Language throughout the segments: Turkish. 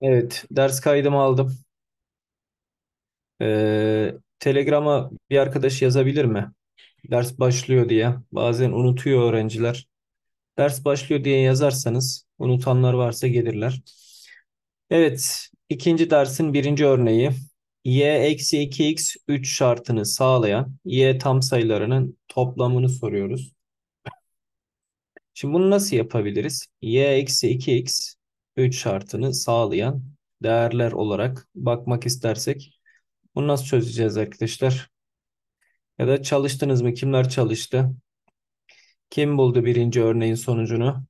Evet, ders kaydımı aldım. Ee, Telegram'a bir arkadaş yazabilir mi? Ders başlıyor diye. Bazen unutuyor öğrenciler. Ders başlıyor diye yazarsanız unutanlar varsa gelirler. Evet, ikinci dersin birinci örneği. y eksi 2x 3 şartını sağlayan y tam sayılarının toplamını soruyoruz. Şimdi bunu nasıl yapabiliriz? y eksi 2x 3 şartını sağlayan değerler olarak bakmak istersek bunu nasıl çözeceğiz arkadaşlar? Ya da çalıştınız mı? Kimler çalıştı? Kim buldu birinci örneğin sonucunu?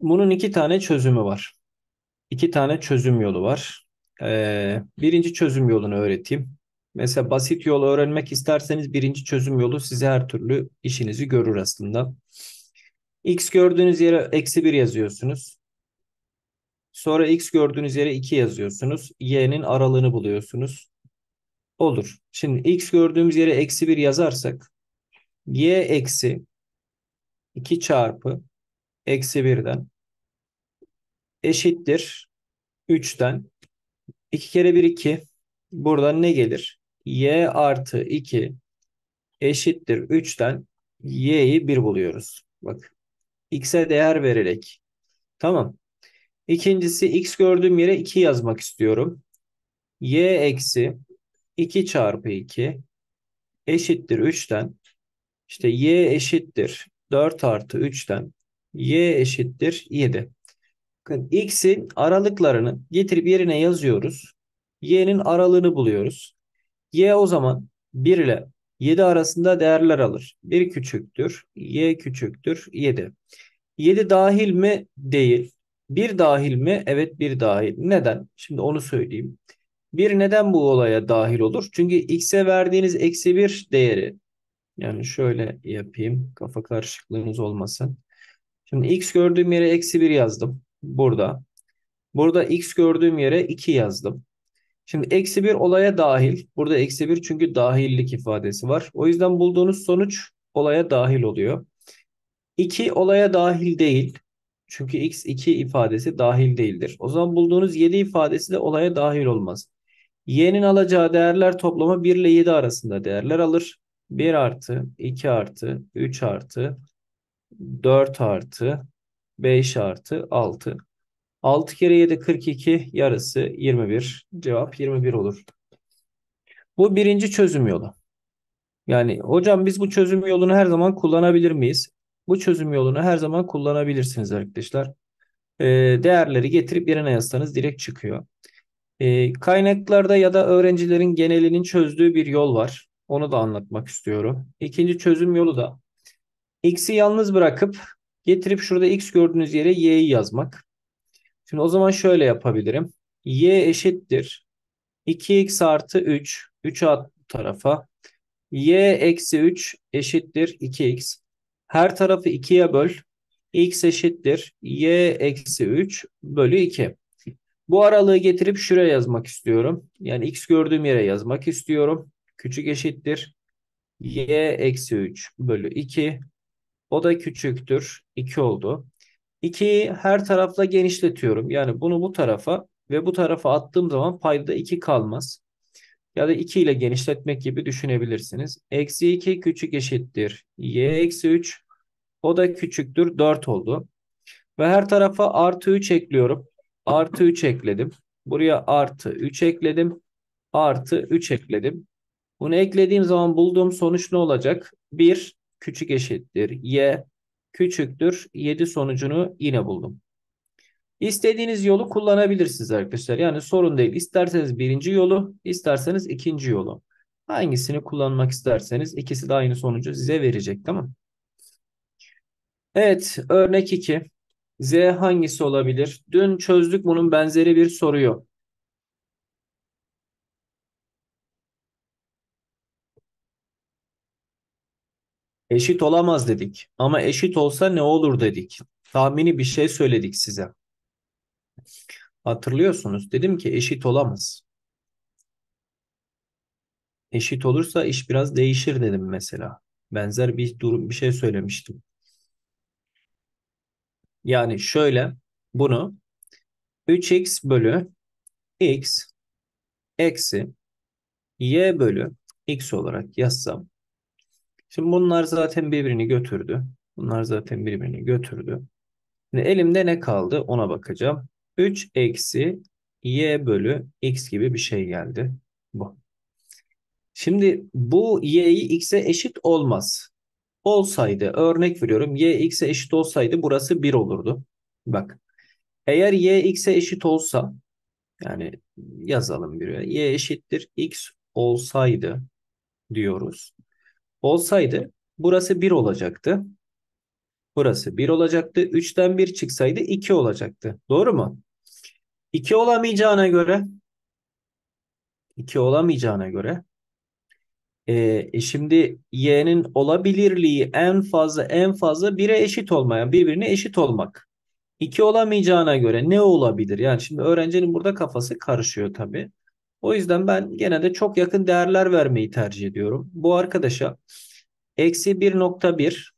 Bunun iki tane çözümü var. İki tane çözüm yolu var. Ee, birinci çözüm yolunu öğreteyim. Mesela basit yol öğrenmek isterseniz birinci çözüm yolu size her türlü işinizi görür aslında. X gördüğünüz yere eksi 1 yazıyorsunuz. Sonra X gördüğünüz yere 2 yazıyorsunuz. Y'nin aralığını buluyorsunuz. Olur. Şimdi X gördüğümüz yere eksi 1 yazarsak Y eksi 2 çarpı eksi 1'den eşittir 3'ten 2 kere 1 2. Buradan ne gelir? Y artı 2 eşittir 3'ten y'yi 1 buluyoruz. Bak x'e değer vererek. Tamam. İkincisi x gördüğüm yere 2 yazmak istiyorum. y eksi 2 çarpı 2 eşittir 3'ten İşte y eşittir 4 artı 3'ten y eşittir 7. Bakın x'in aralıklarını getirip yerine yazıyoruz. y'nin aralığını buluyoruz. y o zaman 1 ile 7 arasında değerler alır. 1 küçüktür, y küçüktür, 7. 7 dahil mi? Değil. 1 dahil mi? Evet 1 dahil. Neden? Şimdi onu söyleyeyim. 1 neden bu olaya dahil olur? Çünkü x'e verdiğiniz eksi 1 değeri. Yani şöyle yapayım. Kafa karışıklığınız olmasın. Şimdi x gördüğüm yere eksi 1 yazdım burada. Burada x gördüğüm yere 2 yazdım. Şimdi eksi 1 olaya dahil. Burada eksi 1 çünkü dahillik ifadesi var. O yüzden bulduğunuz sonuç olaya dahil oluyor. 2 olaya dahil değil. Çünkü x2 ifadesi dahil değildir. O zaman bulduğunuz 7 ifadesi de olaya dahil olmaz. Y'nin alacağı değerler toplamı 1 ile 7 arasında değerler alır. 1 artı, 2 artı, 3 artı, 4 artı, B artı 6. 6 kere 7 42 yarısı 21. Cevap 21 olur. Bu birinci çözüm yolu. Yani hocam biz bu çözüm yolunu her zaman kullanabilir miyiz? Bu çözüm yolunu her zaman kullanabilirsiniz arkadaşlar. E, değerleri getirip yerine yazsanız direkt çıkıyor. E, kaynaklarda ya da öğrencilerin genelinin çözdüğü bir yol var. Onu da anlatmak istiyorum. İkinci çözüm yolu da x'i yalnız bırakıp Getirip şurada x gördüğünüz yere y'yi yazmak. Şimdi o zaman şöyle yapabilirim. y eşittir. 2x artı 3. 3 at tarafa. y eksi 3 eşittir 2x. Her tarafı 2'ye böl. x eşittir. y eksi 3 bölü 2. Bu aralığı getirip şuraya yazmak istiyorum. Yani x gördüğüm yere yazmak istiyorum. Küçük eşittir. y eksi 3 bölü 2 o da küçüktür. 2 oldu. 2'yi her tarafla genişletiyorum. Yani bunu bu tarafa ve bu tarafa attığım zaman payda 2 kalmaz. Ya da 2 ile genişletmek gibi düşünebilirsiniz. Eksi 2 küçük eşittir. Y eksi 3 o da küçüktür. 4 oldu. Ve her tarafa artı 3 ekliyorum. Artı 3 ekledim. Buraya artı 3 ekledim. Artı 3 ekledim. Bunu eklediğim zaman bulduğum sonuç ne olacak? 1 küçük eşittir y küçüktür 7 sonucunu yine buldum. İstediğiniz yolu kullanabilirsiniz arkadaşlar. Yani sorun değil. İsterseniz birinci yolu, isterseniz ikinci yolu. Hangisini kullanmak isterseniz ikisi de aynı sonucu size verecek. Tamam Evet örnek 2. Z hangisi olabilir? Dün çözdük bunun benzeri bir soruyu. Eşit olamaz dedik. Ama eşit olsa ne olur dedik. Tahmini bir şey söyledik size. Hatırlıyorsunuz. Dedim ki eşit olamaz. Eşit olursa iş biraz değişir dedim mesela. Benzer bir durum bir şey söylemiştim. Yani şöyle bunu 3x bölü x eksi y bölü x olarak yazsam Şimdi bunlar zaten birbirini götürdü. Bunlar zaten birbirini götürdü. Şimdi elimde ne kaldı ona bakacağım. 3 eksi y bölü x gibi bir şey geldi. Bu. Şimdi bu y'yi x'e eşit olmaz. Olsaydı örnek veriyorum y x'e eşit olsaydı burası 1 olurdu. Bak eğer y x'e eşit olsa yani yazalım bir y eşittir x olsaydı diyoruz olsaydı burası 1 olacaktı. Burası 1 olacaktı. 3'ten 1 çıksaydı 2 olacaktı. Doğru mu? 2 olamayacağına göre 2 olamayacağına göre e, e, şimdi y'nin olabilirliği en fazla en fazla 1'e eşit olmayan birbirine eşit olmak. 2 olamayacağına göre ne olabilir? Yani şimdi öğrencinin burada kafası karışıyor tabii. O yüzden ben gene de çok yakın değerler vermeyi tercih ediyorum. Bu arkadaşa eksi 1.1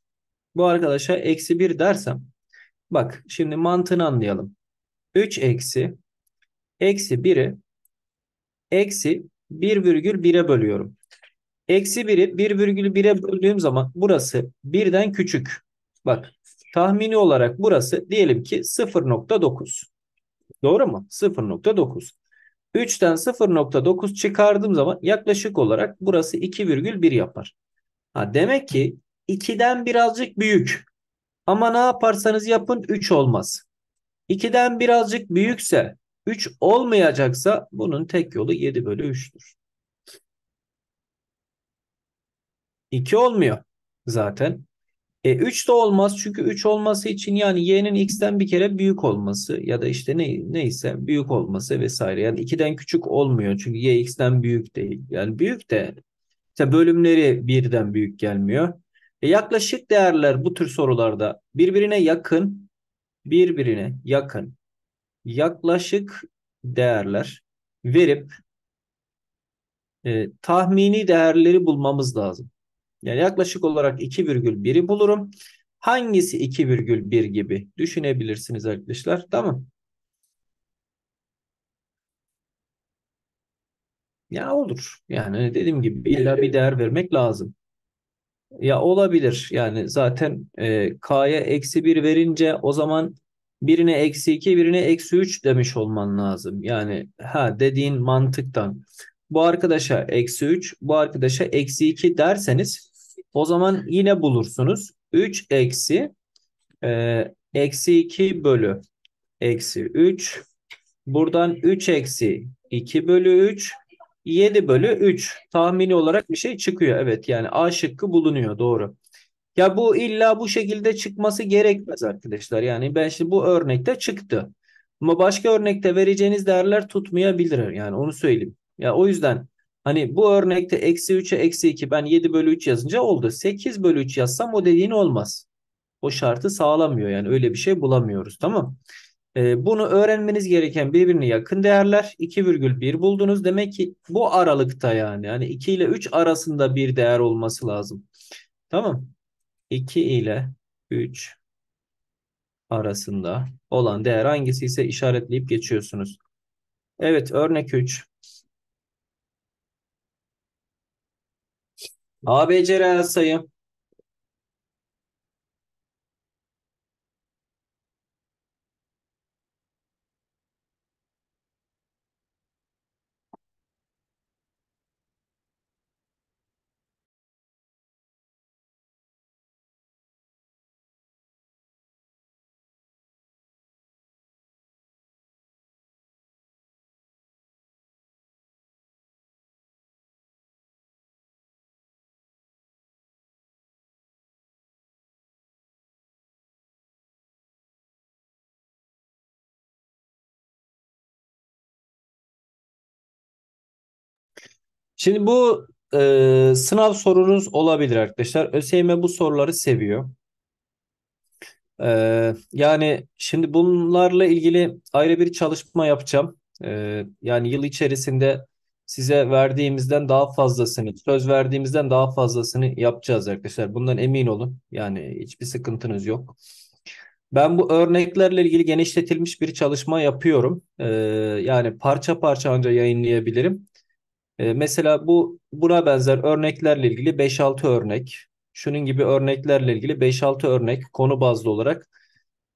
bu arkadaşa eksi 1 dersem bak şimdi mantığını anlayalım. 3 eksi eksi 1'i eksi 1,1'e bölüyorum. Eksi 1'i 1,1'e böldüğüm zaman burası 1'den küçük. Bak tahmini olarak burası diyelim ki 0.9. Doğru mu? 0.9. 3'ten 0.9 çıkardığım zaman yaklaşık olarak burası 2,1 yapar. Ha, demek ki 2'den birazcık büyük. Ama ne yaparsanız yapın 3 olmaz. 2'den birazcık büyükse 3 olmayacaksa bunun tek yolu 7 bölü 3'tür. 2 olmuyor zaten. E, 3 de olmaz çünkü 3 olması için yani y'nin x'ten bir kere büyük olması ya da işte ne, neyse büyük olması vesaire. Yani 2'den küçük olmuyor çünkü y x'ten büyük değil. Yani büyük de işte bölümleri birden büyük gelmiyor. E, yaklaşık değerler bu tür sorularda birbirine yakın, birbirine yakın yaklaşık değerler verip e, tahmini değerleri bulmamız lazım. Yani yaklaşık olarak 2,1'i bulurum. Hangisi 2,1 gibi düşünebilirsiniz arkadaşlar. Tamam. Ya olur. Yani dediğim gibi illa bir değer vermek lazım. Ya olabilir. Yani zaten e, K'ya eksi 1 verince o zaman birine eksi 2 birine eksi 3 demiş olman lazım. Yani ha dediğin mantıktan bu arkadaşa eksi 3 bu arkadaşa eksi 2 derseniz o zaman yine bulursunuz. 3 eksi e, eksi 2 bölü eksi 3. Buradan 3 eksi 2 bölü 3. 7 bölü 3 tahmini olarak bir şey çıkıyor. Evet yani A şıkkı bulunuyor doğru. Ya bu illa bu şekilde çıkması gerekmez arkadaşlar. Yani ben şimdi bu örnekte çıktı. Ama başka örnekte vereceğiniz değerler tutmayabilir. Yani onu söyleyeyim. Ya o yüzden Hani bu örnekte eksi 3'e eksi 2 ben 7 bölü 3 yazınca oldu. 8 bölü 3 yazsam o dediğin olmaz. O şartı sağlamıyor yani öyle bir şey bulamıyoruz tamam e, Bunu öğrenmeniz gereken birbirine yakın değerler 2,1 buldunuz. Demek ki bu aralıkta yani yani 2 ile 3 arasında bir değer olması lazım. Tamam 2 ile 3 arasında olan değer hangisi ise işaretleyip geçiyorsunuz. Evet örnek 3. ABC reel sayı Şimdi bu e, sınav sorunuz olabilir arkadaşlar. ÖSYM bu soruları seviyor. E, yani şimdi bunlarla ilgili ayrı bir çalışma yapacağım. E, yani yıl içerisinde size verdiğimizden daha fazlasını, söz verdiğimizden daha fazlasını yapacağız arkadaşlar. Bundan emin olun. Yani hiçbir sıkıntınız yok. Ben bu örneklerle ilgili genişletilmiş bir çalışma yapıyorum. Ee, yani parça parça anca yayınlayabilirim. Ee, mesela bu buna benzer örneklerle ilgili 5-6 örnek, şunun gibi örneklerle ilgili 5-6 örnek konu bazlı olarak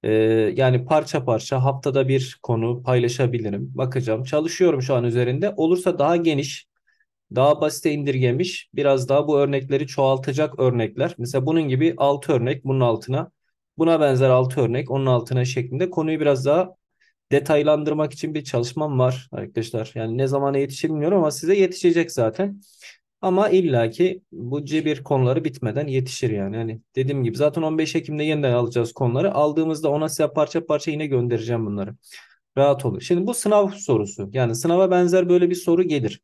e, yani parça parça haftada bir konu paylaşabilirim. Bakacağım. Çalışıyorum şu an üzerinde. Olursa daha geniş, daha basite indirgemiş, biraz daha bu örnekleri çoğaltacak örnekler. Mesela bunun gibi 6 örnek bunun altına, buna benzer 6 örnek onun altına şeklinde konuyu biraz daha detaylandırmak için bir çalışmam var arkadaşlar. Yani ne zamana yetişir ama size yetişecek zaten. Ama illaki bu c cebir konuları bitmeden yetişir yani. Hani dediğim gibi zaten 15 Ekim'de yeniden alacağız konuları. Aldığımızda ona size parça parça yine göndereceğim bunları. Rahat olun. Şimdi bu sınav sorusu. Yani sınava benzer böyle bir soru gelir.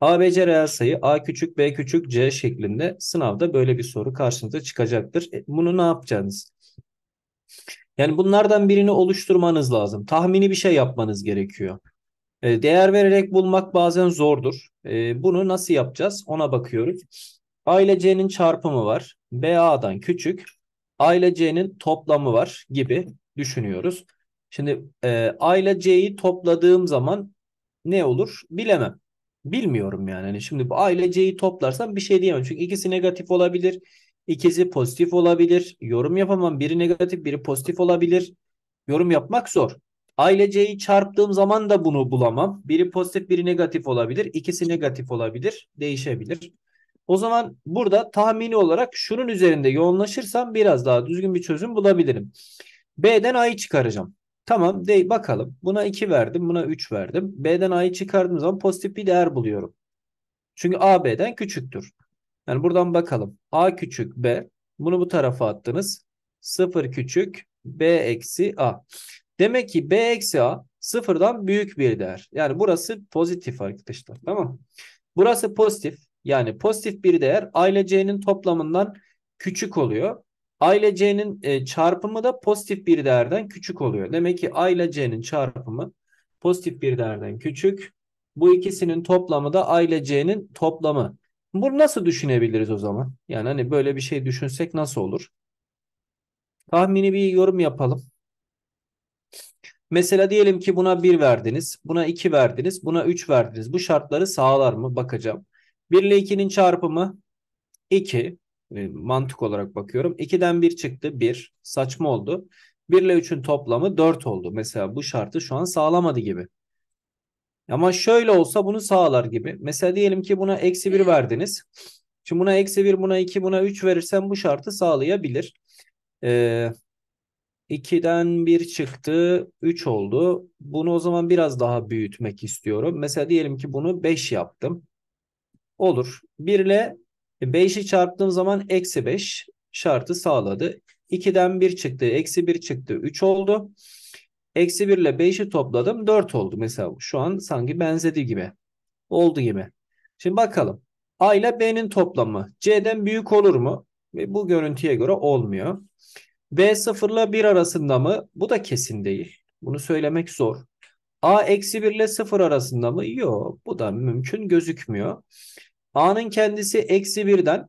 ABC reel sayı A küçük B küçük C şeklinde sınavda böyle bir soru karşınıza çıkacaktır. E, bunu ne yapacaksınız? Yani bunlardan birini oluşturmanız lazım. Tahmini bir şey yapmanız gerekiyor. E, değer vererek bulmak bazen zordur. E, bunu nasıl yapacağız? Ona bakıyoruz. Aile C'nin çarpımı var. BA'dan küçük. Aile C'nin toplamı var gibi düşünüyoruz. Şimdi e, Aile C'yi topladığım zaman ne olur bilemem. Bilmiyorum yani. Hani şimdi bu Aile C'yi toplarsam bir şey diyemem. Çünkü ikisi negatif olabilir. İkisi pozitif olabilir. Yorum yapamam. Biri negatif, biri pozitif olabilir. Yorum yapmak zor. Aileceyi çarptığım zaman da bunu bulamam. Biri pozitif, biri negatif olabilir. İkisi negatif olabilir. Değişebilir. O zaman burada tahmini olarak şunun üzerinde yoğunlaşırsam biraz daha düzgün bir çözüm bulabilirim. B'den A'yı çıkaracağım. Tamam de bakalım. Buna 2 verdim, buna 3 verdim. B'den A'yı çıkardığım zaman pozitif bir değer buluyorum. Çünkü A B'den küçüktür. Yani buradan bakalım. A küçük B. Bunu bu tarafa attınız. 0 küçük B eksi A. Demek ki B eksi A sıfırdan büyük bir değer. Yani burası pozitif arkadaşlar. Tamam Burası pozitif. Yani pozitif bir değer A ile C'nin toplamından küçük oluyor. A ile C'nin e, çarpımı da pozitif bir değerden küçük oluyor. Demek ki A ile C'nin çarpımı pozitif bir değerden küçük. Bu ikisinin toplamı da A ile C'nin toplamı. Bunu nasıl düşünebiliriz o zaman? Yani hani böyle bir şey düşünsek nasıl olur? Tahmini bir yorum yapalım. Mesela diyelim ki buna 1 verdiniz, buna 2 verdiniz, buna 3 verdiniz. Bu şartları sağlar mı? Bakacağım. 1 ile 2'nin çarpımı 2. E, mantık olarak bakıyorum. 2'den 1 çıktı 1. Saçma oldu. 1 ile 3'ün toplamı 4 oldu. Mesela bu şartı şu an sağlamadı gibi. Ama şöyle olsa bunu sağlar gibi. Mesela diyelim ki buna eksi 1 verdiniz. Şimdi buna eksi 1, buna 2, buna 3 verirsem bu şartı sağlayabilir. Ee, 2'den 1 çıktı, 3 oldu. Bunu o zaman biraz daha büyütmek istiyorum. Mesela diyelim ki bunu 5 yaptım. Olur. 1 ile 5'i e, çarptığım zaman eksi 5 şartı sağladı. 2'den 1 çıktı, eksi 1 çıktı, 3 oldu. Eksi 1 ile 5'i topladım. 4 oldu mesela. Şu an sanki benzedi gibi. Oldu gibi. Şimdi bakalım. A ile B'nin toplamı C'den büyük olur mu? Ve bu görüntüye göre olmuyor. B 0 ile 1 arasında mı? Bu da kesin değil. Bunu söylemek zor. A eksi 1 ile 0 arasında mı? Yok. Bu da mümkün gözükmüyor. A'nın kendisi eksi 1'den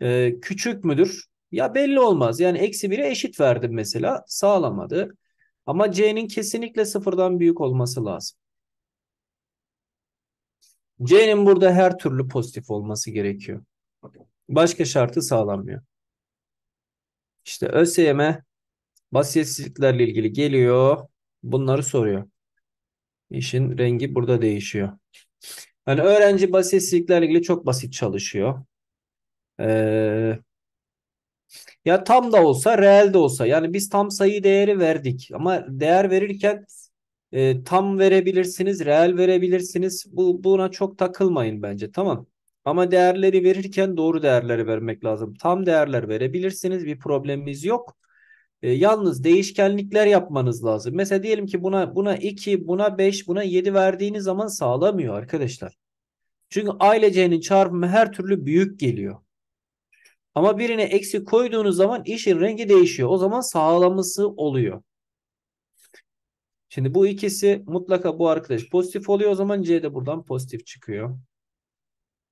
e, küçük müdür? Ya belli olmaz. Yani eksi 1'e eşit verdim mesela. Sağlamadı. Ama C'nin kesinlikle sıfırdan büyük olması lazım. C'nin burada her türlü pozitif olması gerekiyor. Başka şartı sağlanmıyor. İşte ÖSYM basitsizliklerle ilgili geliyor. Bunları soruyor. İşin rengi burada değişiyor. Yani öğrenci basitsizliklerle ilgili çok basit çalışıyor. Ee, ya tam da olsa reel de olsa yani biz tam sayı değeri verdik ama değer verirken e, tam verebilirsiniz, reel verebilirsiniz. Bu buna çok takılmayın bence. Tamam. Ama değerleri verirken doğru değerleri vermek lazım. Tam değerler verebilirsiniz. Bir problemimiz yok. E, yalnız değişkenlikler yapmanız lazım. Mesela diyelim ki buna buna 2, buna 5, buna 7 verdiğiniz zaman sağlamıyor arkadaşlar. Çünkü ailecinin çarpımı her türlü büyük geliyor. Ama birine eksi koyduğunuz zaman işin rengi değişiyor. O zaman sağlaması oluyor. Şimdi bu ikisi mutlaka bu arkadaş pozitif oluyor. O zaman C de buradan pozitif çıkıyor.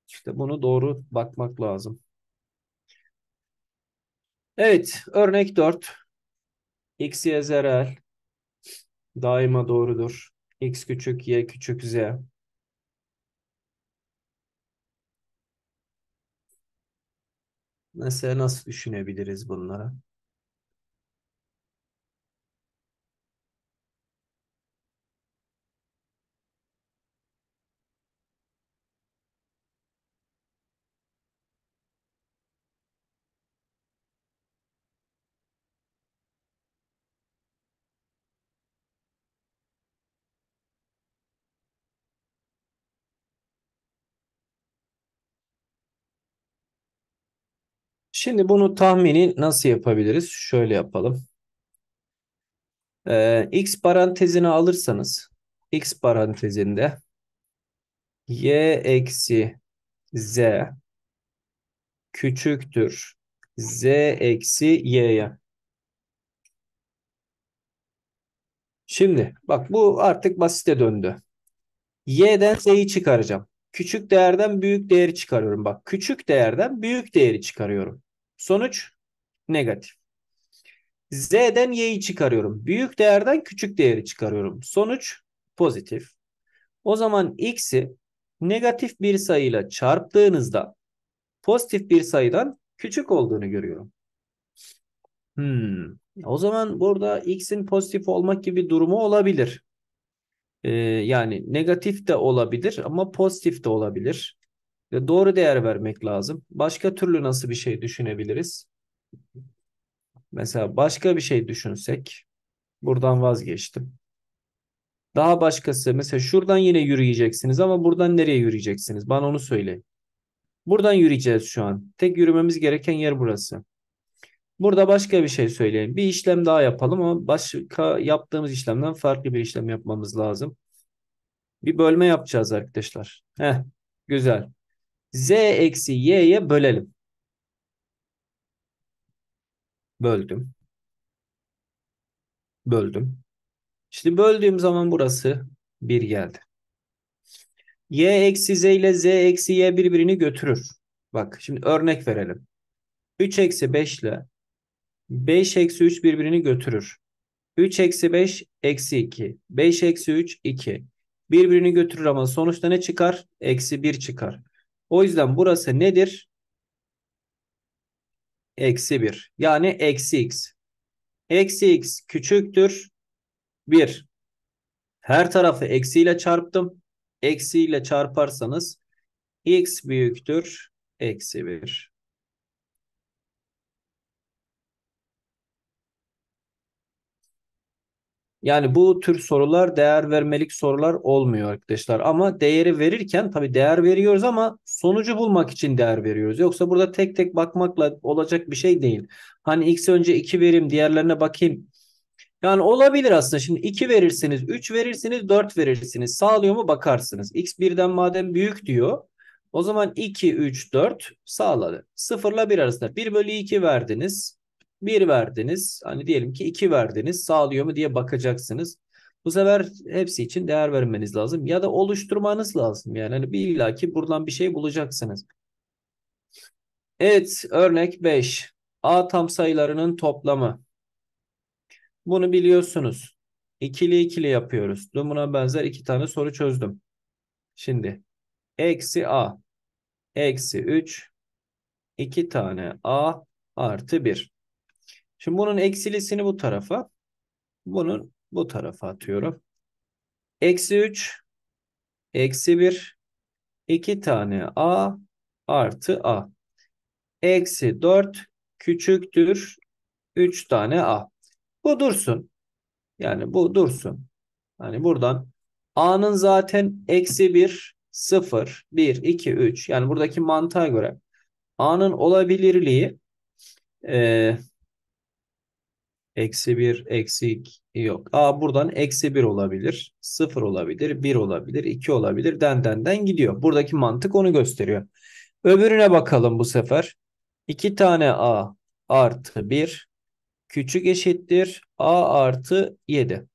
İşte bunu doğru bakmak lazım. Evet. Örnek 4. X, Y, Z reel. Daima doğrudur. X küçük, Y küçük, Z. Mesela nasıl düşünebiliriz bunlara? Şimdi bunu tahmini nasıl yapabiliriz? Şöyle yapalım. Ee, x parantezini alırsanız x parantezinde y eksi z küçüktür z eksi y'ye. Şimdi bak bu artık basite döndü. Y'den z'yi çıkaracağım. Küçük değerden büyük değeri çıkarıyorum. Bak küçük değerden büyük değeri çıkarıyorum. Sonuç negatif. Z'den y'yi çıkarıyorum. Büyük değerden küçük değeri çıkarıyorum. Sonuç pozitif. O zaman x'i negatif bir sayıyla çarptığınızda pozitif bir sayıdan küçük olduğunu görüyorum. Hmm. O zaman burada x'in pozitif olmak gibi durumu olabilir. Ee, yani negatif de olabilir ama pozitif de olabilir. Doğru değer vermek lazım. Başka türlü nasıl bir şey düşünebiliriz? Mesela başka bir şey düşünsek buradan vazgeçtim. Daha başkası mesela şuradan yine yürüyeceksiniz ama buradan nereye yürüyeceksiniz? Bana onu söyle. Buradan yürüyeceğiz şu an. Tek yürümemiz gereken yer burası. Burada başka bir şey söyleyeyim. Bir işlem daha yapalım ama başka yaptığımız işlemden farklı bir işlem yapmamız lazım. Bir bölme yapacağız arkadaşlar. Heh, güzel. Z eksi y'ye bölelim. Böldüm. Böldüm. Şimdi böldüğüm zaman burası 1 geldi. Y eksi Z ile Z eksi Y birbirini götürür. Bak şimdi örnek verelim. 3 eksi 5 ile 5 eksi 3 birbirini götürür. 3 eksi 5 eksi 2. 5 eksi 3 2. Birbirini götürür ama sonuçta ne çıkar? Eksi 1 çıkar. O yüzden burası nedir? Eksi 1. Yani eksi x. Eksi x küçüktür. 1. Her tarafı eksiyle çarptım. Eksiyle çarparsanız x büyüktür. Eksi 1. Yani bu tür sorular değer vermelik sorular olmuyor arkadaşlar. Ama değeri verirken tabii değer veriyoruz ama sonucu bulmak için değer veriyoruz. Yoksa burada tek tek bakmakla olacak bir şey değil. Hani x önce 2 verim diğerlerine bakayım. Yani olabilir aslında. Şimdi 2 verirsiniz, 3 verirsiniz, 4 verirsiniz. Sağlıyor mu bakarsınız. X birden madem büyük diyor. O zaman 2, 3, 4 sağladı. 0 ile 1 arasında 1 bölü 2 verdiniz. 1 verdiniz. Hani diyelim ki 2 verdiniz. Sağlıyor mu diye bakacaksınız. Bu sefer hepsi için değer vermeniz lazım. Ya da oluşturmanız lazım. Yani hani bir illaki buradan bir şey bulacaksınız. Evet örnek 5. A tam sayılarının toplamı. Bunu biliyorsunuz. İkili ikili yapıyoruz. Dün Buna benzer iki tane soru çözdüm. Şimdi eksi A eksi 3 iki tane A artı 1. Şimdi bunun eksilisini bu tarafa, bunun bu tarafa atıyorum. Eksi 3, eksi 1, 2 tane A artı A. Eksi 4 küçüktür 3 tane A. Bu dursun. Yani bu dursun. Hani buradan A'nın zaten eksi 1, 0, 1, 2, 3. Yani buradaki mantığa göre A'nın olabilirliği e, Eksi 1, eksik yok. A buradan eksi 1 olabilir, 0 olabilir, 1 olabilir, 2 olabilir. Den gidiyor. Buradaki mantık onu gösteriyor. Öbürüne bakalım bu sefer. 2 tane A artı 1 küçük eşittir A artı 7.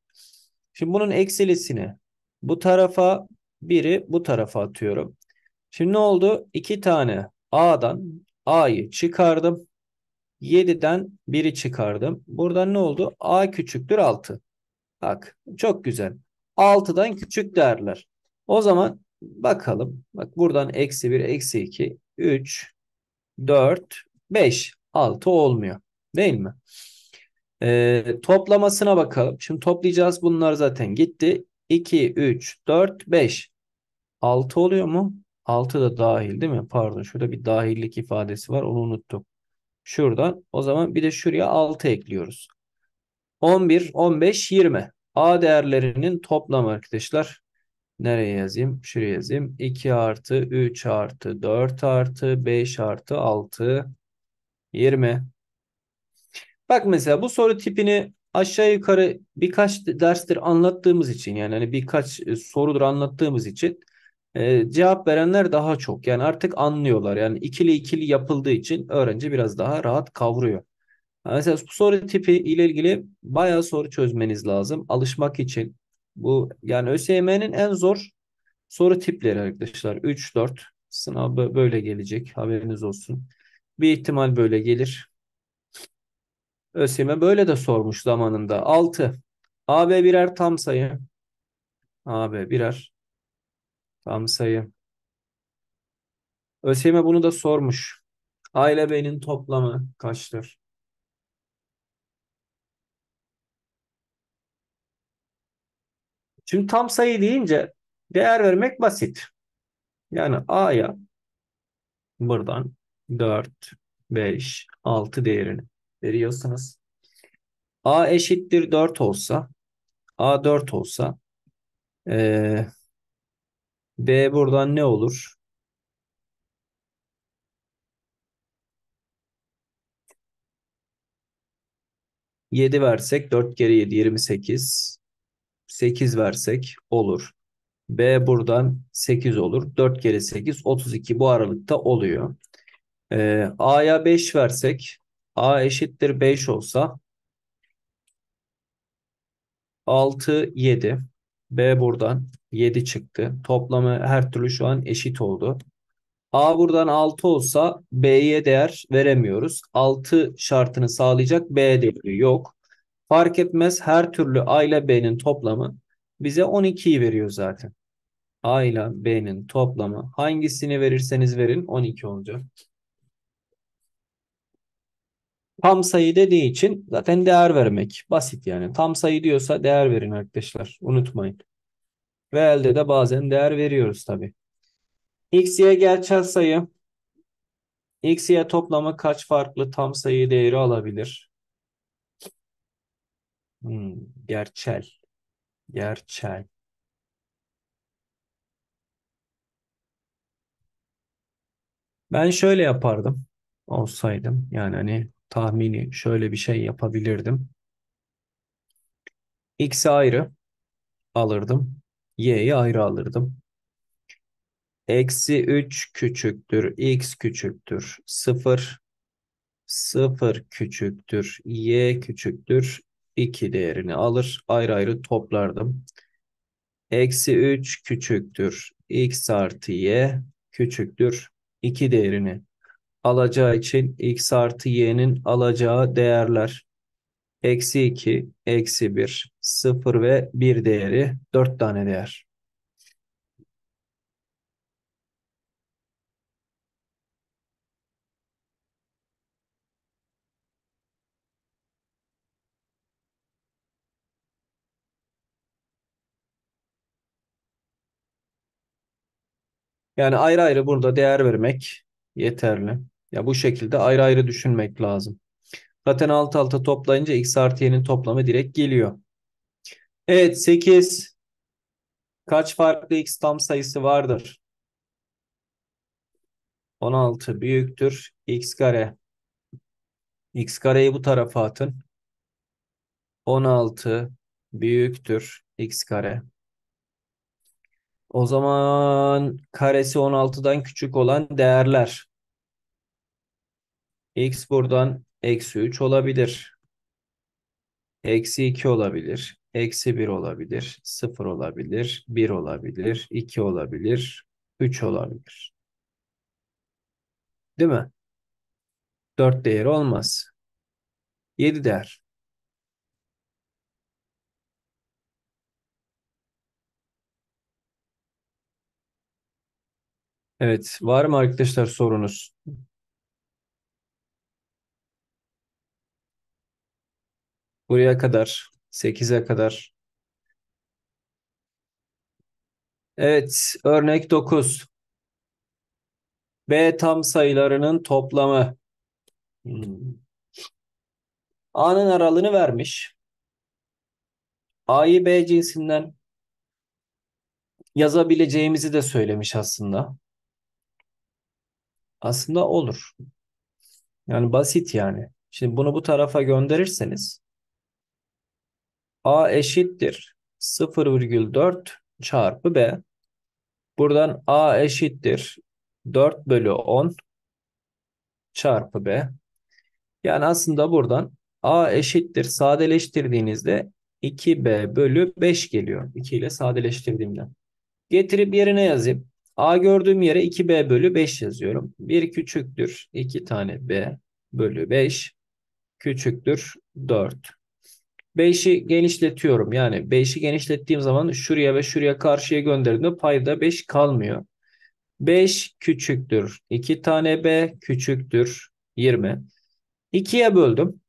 Şimdi bunun eksilisini bu tarafa 1'i bu tarafa atıyorum. Şimdi ne oldu? 2 tane A'dan A'yı çıkardım. 7'den 1'i çıkardım. Buradan ne oldu? A küçüktür 6. Bak çok güzel. 6'dan küçük değerler. O zaman bakalım. Bak buradan eksi 1, eksi 2, 3, 4, 5, 6 olmuyor. Değil mi? Ee, toplamasına bakalım. Şimdi toplayacağız. Bunlar zaten gitti. 2, 3, 4, 5. 6 oluyor mu? 6 da dahil değil mi? Pardon şurada bir dahillik ifadesi var. Onu unuttum. Şuradan. O zaman bir de şuraya 6 ekliyoruz. 11, 15, 20. A değerlerinin toplamı arkadaşlar. Nereye yazayım? Şuraya yazayım. 2 artı 3 artı 4 artı 5 artı 6 20. Bak mesela bu soru tipini aşağı yukarı birkaç derstir anlattığımız için yani hani birkaç e, sorudur anlattığımız için e, cevap verenler daha çok. Yani artık anlıyorlar. Yani ikili ikili yapıldığı için öğrenci biraz daha rahat kavruyor. Yani mesela bu soru tipi ile ilgili bayağı soru çözmeniz lazım alışmak için. Bu yani ÖSYM'nin en zor soru tipleri arkadaşlar. 3 4 sınav böyle gelecek. Haberiniz olsun. Bir ihtimal böyle gelir. ÖSYM böyle de sormuş zamanında. 6. AB birer tam sayı. AB birer Tam sayı. ÖSYM bunu da sormuş. A ile B'nin toplamı kaçtır? Şimdi tam sayı deyince değer vermek basit. Yani A'ya buradan 4, 5, 6 değerini veriyorsanız A eşittir 4 olsa A 4 olsa ee, B buradan ne olur? Yedi versek dört kere yedi yirmi sekiz. Sekiz versek olur. B buradan sekiz olur. Dört kere sekiz otuz iki bu aralıkta oluyor. Ee, A'ya beş versek A eşittir beş olsa 6, 7. B buradan 7 çıktı. Toplamı her türlü şu an eşit oldu. A buradan 6 olsa B'ye değer veremiyoruz. 6 şartını sağlayacak B değeri yok. Fark etmez her türlü A ile B'nin toplamı bize 12'yi veriyor zaten. A ile B'nin toplamı hangisini verirseniz verin 12 olacak. Tam sayı dediği için zaten değer vermek. Basit yani. Tam sayı diyorsa değer verin arkadaşlar. Unutmayın. Realde de bazen değer veriyoruz tabi. X, Y gerçel sayı. X, Y toplamı kaç farklı tam sayı değeri alabilir? Hmm, gerçel. Gerçel. Ben şöyle yapardım olsaydım. Yani hani tahmini şöyle bir şey yapabilirdim. X'i ayrı alırdım. Y'yi ayrı alırdım. Eksi 3 küçüktür. X küçüktür. 0. 0 küçüktür. Y küçüktür. 2 değerini alır. Ayrı ayrı toplardım. Eksi 3 küçüktür. X artı Y küçüktür. 2 değerini alacağı için x artı y'nin alacağı değerler. Eksi 2, eksi 1, 0 ve 1 değeri 4 tane değer. Yani ayrı ayrı burada değer vermek yeterli. Ya bu şekilde ayrı ayrı düşünmek lazım. Zaten alt alta toplayınca x artı y'nin toplamı direkt geliyor. Evet 8. Kaç farklı x tam sayısı vardır? 16 büyüktür x kare. x kareyi bu tarafa atın. 16 büyüktür x kare. O zaman karesi 16'dan küçük olan değerler. X buradan eksi 3 olabilir. Eksi 2 olabilir. Eksi 1 olabilir. 0 olabilir. 1 olabilir. 2 olabilir. 3 olabilir. Değil mi? 4 değeri olmaz. 7 değer. Evet. Var mı arkadaşlar sorunuz? Buraya kadar 8'e kadar. Evet, örnek 9. B tam sayılarının toplamı. Hmm. A'nın aralığını vermiş. A'yı B cinsinden yazabileceğimizi de söylemiş aslında. Aslında olur. Yani basit yani. Şimdi bunu bu tarafa gönderirseniz A eşittir 0,4 çarpı B. Buradan A eşittir 4 bölü 10 çarpı B. Yani aslında buradan A eşittir sadeleştirdiğinizde 2B bölü 5 geliyor. 2 ile sadeleştirdiğimde. Getirip yerine yazayım. A gördüğüm yere 2B bölü 5 yazıyorum. 1 küçüktür 2 tane B bölü 5 küçüktür 4. 5'i genişletiyorum. Yani 5'i genişlettiğim zaman şuraya ve şuraya karşıya gönderdiğimde payda 5 kalmıyor. 5 küçüktür. 2 tane B küçüktür. 20. 2'ye böldüm.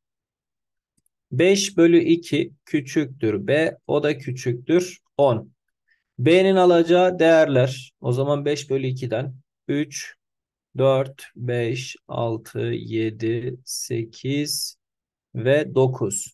5 bölü 2 küçüktür. B o da küçüktür. 10. B'nin alacağı değerler o zaman 5 bölü 2'den 3, 4, 5, 6, 7, 8 ve 9.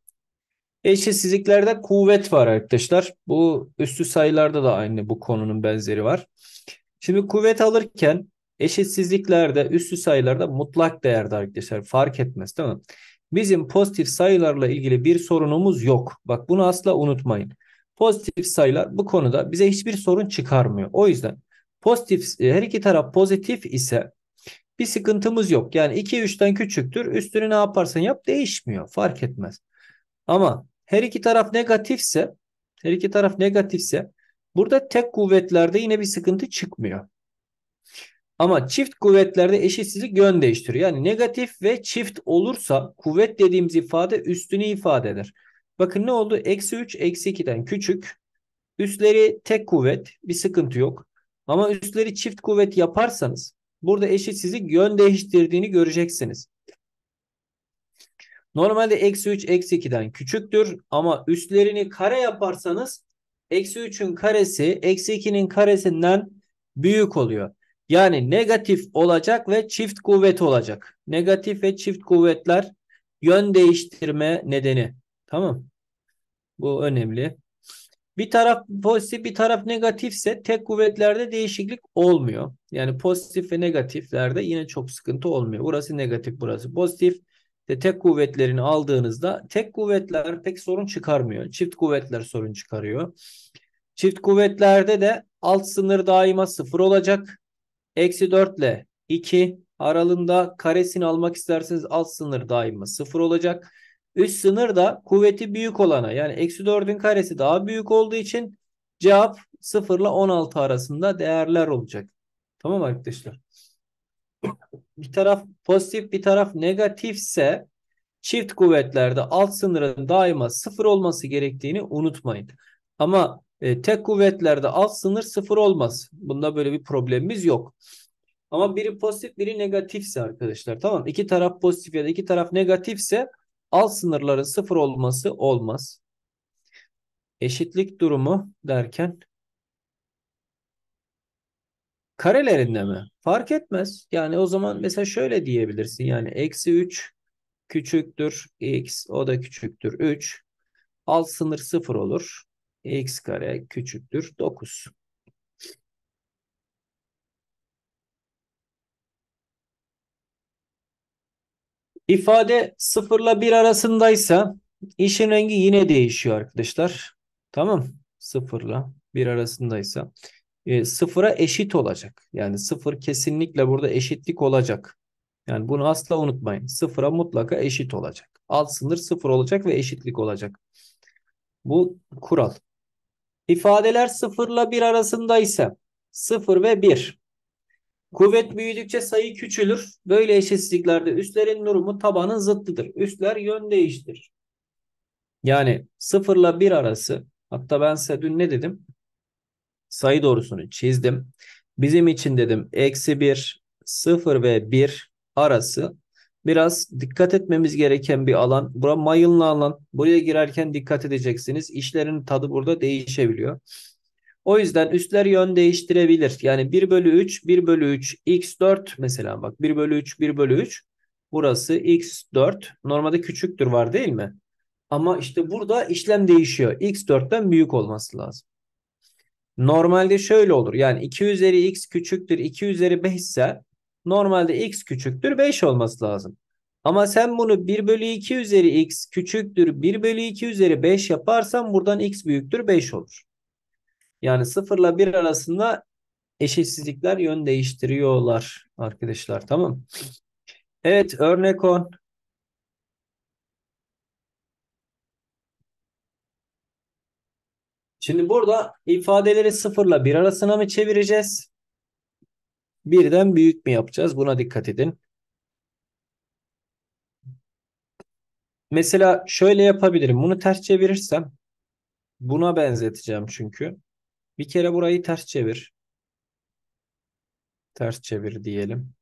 Eşitsizliklerde kuvvet var arkadaşlar. Bu üstü sayılarda da aynı bu konunun benzeri var. Şimdi kuvvet alırken eşitsizliklerde üstü sayılarda mutlak değerde arkadaşlar fark etmez değil mi? Bizim pozitif sayılarla ilgili bir sorunumuz yok. Bak bunu asla unutmayın. Pozitif sayılar bu konuda bize hiçbir sorun çıkarmıyor. O yüzden pozitif e, her iki taraf pozitif ise bir sıkıntımız yok. Yani 2 3'ten küçüktür. Üstünü ne yaparsan yap değişmiyor. Fark etmez. Ama her iki taraf negatifse, her iki taraf negatifse burada tek kuvvetlerde yine bir sıkıntı çıkmıyor. Ama çift kuvvetlerde eşitsizlik yön değiştiriyor. Yani negatif ve çift olursa kuvvet dediğimiz ifade üstünü ifade eder. Bakın ne oldu? Eksi 3, eksi 2'den küçük. Üstleri tek kuvvet. Bir sıkıntı yok. Ama üstleri çift kuvvet yaparsanız burada eşitsizlik yön değiştirdiğini göreceksiniz. Normalde eksi 3 eksi 2'den küçüktür ama üstlerini kare yaparsanız eksi 3'ün karesi eksi 2'nin karesinden büyük oluyor. Yani negatif olacak ve çift kuvvet olacak. Negatif ve çift kuvvetler yön değiştirme nedeni. Tamam. Bu önemli. Bir taraf pozitif bir taraf negatifse tek kuvvetlerde değişiklik olmuyor. Yani pozitif ve negatiflerde yine çok sıkıntı olmuyor. Burası negatif burası pozitif. İşte tek kuvvetlerini aldığınızda tek kuvvetler pek sorun çıkarmıyor. Çift kuvvetler sorun çıkarıyor. Çift kuvvetlerde de alt sınır daima sıfır olacak. Eksi 4 ile 2 aralığında karesini almak isterseniz alt sınır daima sıfır olacak. Üst sınır da kuvveti büyük olana yani eksi 4'ün karesi daha büyük olduğu için cevap 0 ile 16 arasında değerler olacak. Tamam arkadaşlar bir taraf pozitif bir taraf negatifse çift kuvvetlerde alt sınırın daima sıfır olması gerektiğini unutmayın. Ama e, tek kuvvetlerde alt sınır sıfır olmaz. Bunda böyle bir problemimiz yok. Ama biri pozitif biri negatifse arkadaşlar tamam iki taraf pozitif ya da iki taraf negatifse alt sınırların sıfır olması olmaz. Eşitlik durumu derken karelerinde mi? Fark etmez. Yani o zaman mesela şöyle diyebilirsin. Yani eksi 3 küçüktür x o da küçüktür 3. Alt sınır 0 olur. x kare küçüktür 9. İfade 0 ile 1 arasındaysa işin rengi yine değişiyor arkadaşlar. Tamam. 0 ile 1 arasındaysa e, sıfıra eşit olacak. Yani sıfır kesinlikle burada eşitlik olacak. Yani bunu asla unutmayın. Sıfıra mutlaka eşit olacak. Alt sınır sıfır olacak ve eşitlik olacak. Bu kural. İfadeler sıfırla bir arasında ise sıfır ve bir. Kuvvet büyüdükçe sayı küçülür. Böyle eşitsizliklerde üstlerin durumu tabanın zıttıdır. Üstler yön değiştirir. Yani sıfırla bir arası hatta ben size dün ne dedim? sayı doğrusunu çizdim. Bizim için dedim eksi 1, 0 ve 1 arası biraz dikkat etmemiz gereken bir alan. Bura mayınlı alan. Buraya girerken dikkat edeceksiniz. İşlerin tadı burada değişebiliyor. O yüzden üstler yön değiştirebilir. Yani 1 bölü 3, 1 bölü 3, x4 mesela bak 1 bölü 3, 1 bölü 3. Burası x4. Normalde küçüktür var değil mi? Ama işte burada işlem değişiyor. x4'ten büyük olması lazım. Normalde şöyle olur. Yani 2 üzeri x küçüktür 2 üzeri 5 ise normalde x küçüktür 5 olması lazım. Ama sen bunu 1 bölü 2 üzeri x küçüktür 1 bölü 2 üzeri 5 yaparsan buradan x büyüktür 5 olur. Yani 0 ile 1 arasında eşitsizlikler yön değiştiriyorlar arkadaşlar tamam Evet örnek 10. Şimdi burada ifadeleri sıfırla bir arasına mı çevireceğiz? Birden büyük mü yapacağız? Buna dikkat edin. Mesela şöyle yapabilirim. Bunu ters çevirirsem buna benzeteceğim çünkü. Bir kere burayı ters çevir. Ters çevir diyelim.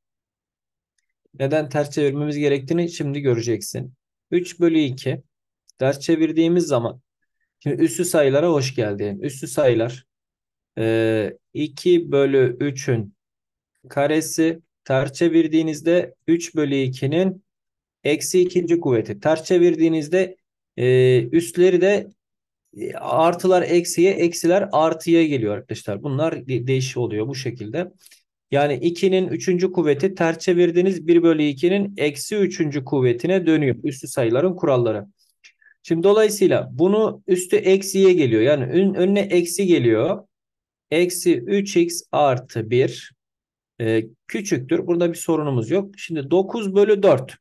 Neden ters çevirmemiz gerektiğini şimdi göreceksin. 3 bölü 2 ters çevirdiğimiz zaman Şimdi üstü sayılara hoş geldin. Üstü sayılar e, 2 bölü 3'ün karesi ters çevirdiğinizde 3 bölü 2'nin eksi ikinci kuvveti. Ters çevirdiğinizde e, üstleri de e, artılar eksiye, eksiler artıya geliyor arkadaşlar. Bunlar değiş oluyor bu şekilde. Yani 2'nin 3. kuvveti ters çevirdiğiniz 1 bölü 2'nin eksi 3. kuvvetine dönüyor. Üstü sayıların kuralları. Şimdi dolayısıyla bunu üstü eksiye geliyor. Yani önüne eksi geliyor. Eksi 3x artı 1 e, küçüktür. Burada bir sorunumuz yok. Şimdi 9 bölü 4.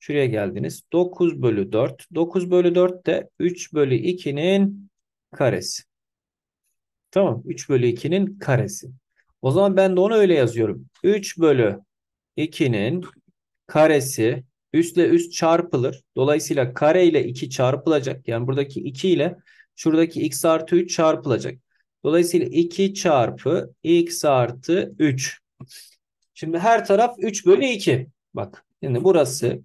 Şuraya geldiniz. 9 bölü 4. 9 bölü 4 de 3 bölü 2'nin karesi. Tamam. 3 bölü 2'nin karesi. O zaman ben de onu öyle yazıyorum. 3 bölü 2'nin karesi Üstle üst çarpılır. Dolayısıyla kare ile 2 çarpılacak. Yani buradaki 2 ile şuradaki x artı 3 çarpılacak. Dolayısıyla 2 çarpı x artı 3. Şimdi her taraf 3 bölü 2. Bak şimdi burası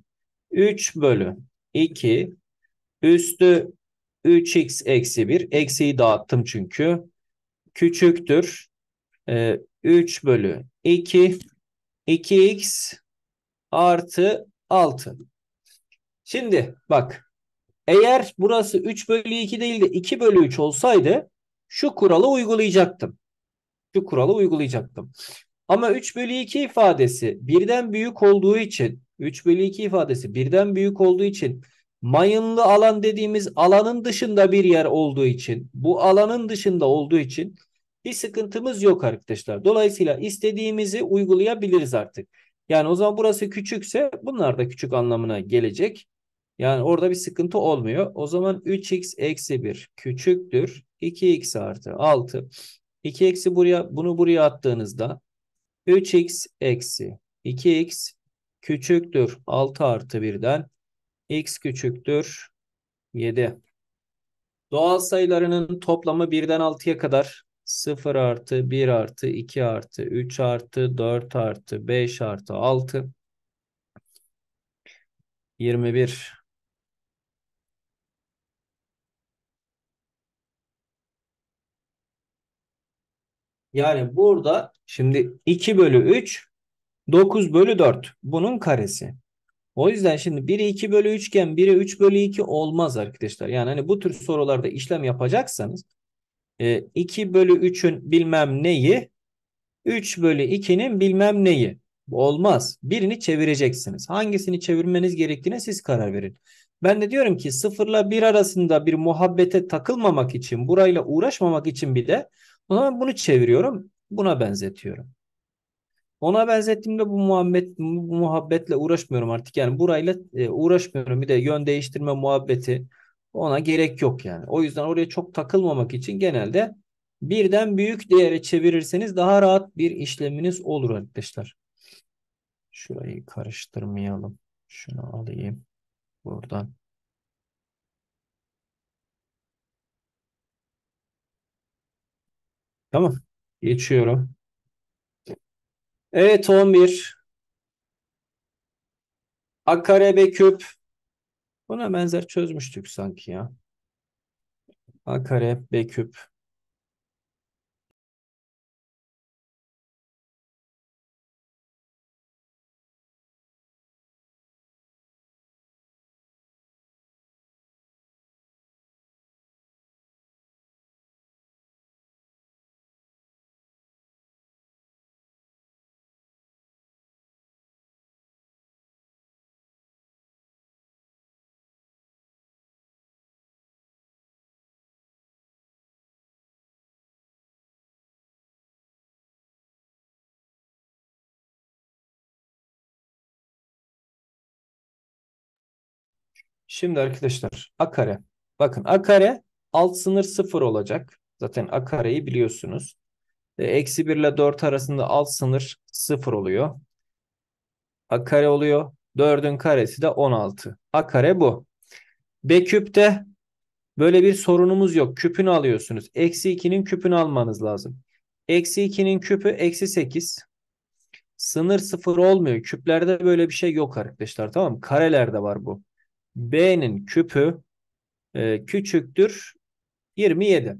3 bölü 2 üstü 3x eksi 1. Eksiyi dağıttım çünkü. Küçüktür. Ee, 3 bölü 2 2x artı 6. Şimdi bak eğer burası 3 bölü 2 değil de 2 bölü 3 olsaydı şu kuralı uygulayacaktım. Şu kuralı uygulayacaktım. Ama 3 bölü 2 ifadesi birden büyük olduğu için 3 bölü 2 ifadesi birden büyük olduğu için mayınlı alan dediğimiz alanın dışında bir yer olduğu için bu alanın dışında olduğu için bir sıkıntımız yok arkadaşlar. Dolayısıyla istediğimizi uygulayabiliriz artık. Yani o zaman burası küçükse bunlar da küçük anlamına gelecek. Yani orada bir sıkıntı olmuyor. O zaman 3x eksi 1 küçüktür. 2x artı 6. 2 eksi buraya bunu buraya attığınızda 3x eksi 2x küçüktür 6 artı 1'den x küçüktür 7. Doğal sayılarının toplamı 1'den 6'ya kadar 0 artı 1 artı 2 artı 3 artı 4 artı 5 artı 6 21 Yani burada şimdi 2 bölü 3 9 bölü 4 bunun karesi. O yüzden şimdi biri 2 bölü 3 iken biri 3 bölü 2 olmaz arkadaşlar. Yani hani bu tür sorularda işlem yapacaksanız e, ee, 2 bölü 3'ün bilmem neyi 3 bölü 2'nin bilmem neyi. Olmaz. Birini çevireceksiniz. Hangisini çevirmeniz gerektiğine siz karar verin. Ben de diyorum ki sıfırla bir arasında bir muhabbete takılmamak için, burayla uğraşmamak için bir de o zaman bunu çeviriyorum. Buna benzetiyorum. Ona benzettiğimde bu muhabbet bu muhabbetle uğraşmıyorum artık. Yani burayla e, uğraşmıyorum. Bir de yön değiştirme muhabbeti ona gerek yok yani. O yüzden oraya çok takılmamak için genelde birden büyük değere çevirirseniz daha rahat bir işleminiz olur arkadaşlar. Şurayı karıştırmayalım. Şunu alayım buradan. Tamam. Geçiyorum. Evet 11. A karebe küp Buna benzer çözmüştük sanki ya. A kare B küp Şimdi arkadaşlar a kare. Bakın a kare alt sınır 0 olacak. Zaten a kareyi biliyorsunuz. E, eksi 1 ile 4 arasında alt sınır 0 oluyor. A kare oluyor. 4'ün karesi de 16. A kare bu. B küpte böyle bir sorunumuz yok. Küpünü alıyorsunuz. Eksi 2'nin küpünü almanız lazım. Eksi 2'nin küpü eksi 8. Sınır 0 olmuyor. Küplerde böyle bir şey yok arkadaşlar. Tamam mı? Karelerde var bu. B'nin küpü e, küçüktür 27.